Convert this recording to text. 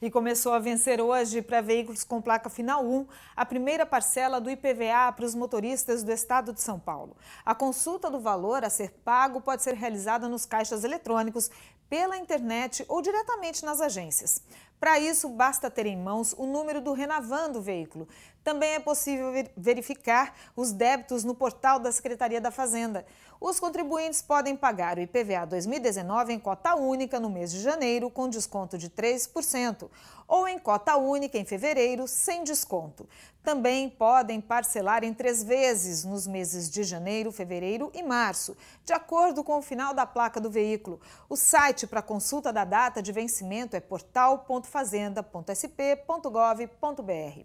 e começou a vencer hoje para veículos com placa final 1 a primeira parcela do IPVA para os motoristas do estado de São Paulo. A consulta do valor a ser pago pode ser realizada nos caixas eletrônicos, pela internet ou diretamente nas agências. Para isso, basta ter em mãos o número do Renavan do veículo. Também é possível verificar os débitos no portal da Secretaria da Fazenda. Os contribuintes podem pagar o IPVA 2019 em cota única no mês de janeiro, com desconto de 3%, ou em cota única em fevereiro, sem desconto. Também podem parcelar em três vezes nos meses de janeiro, fevereiro e março, de acordo com o final da placa do veículo. O site para consulta da data de vencimento é portal.fazenda.gov.br fazenda.sp.gov.br.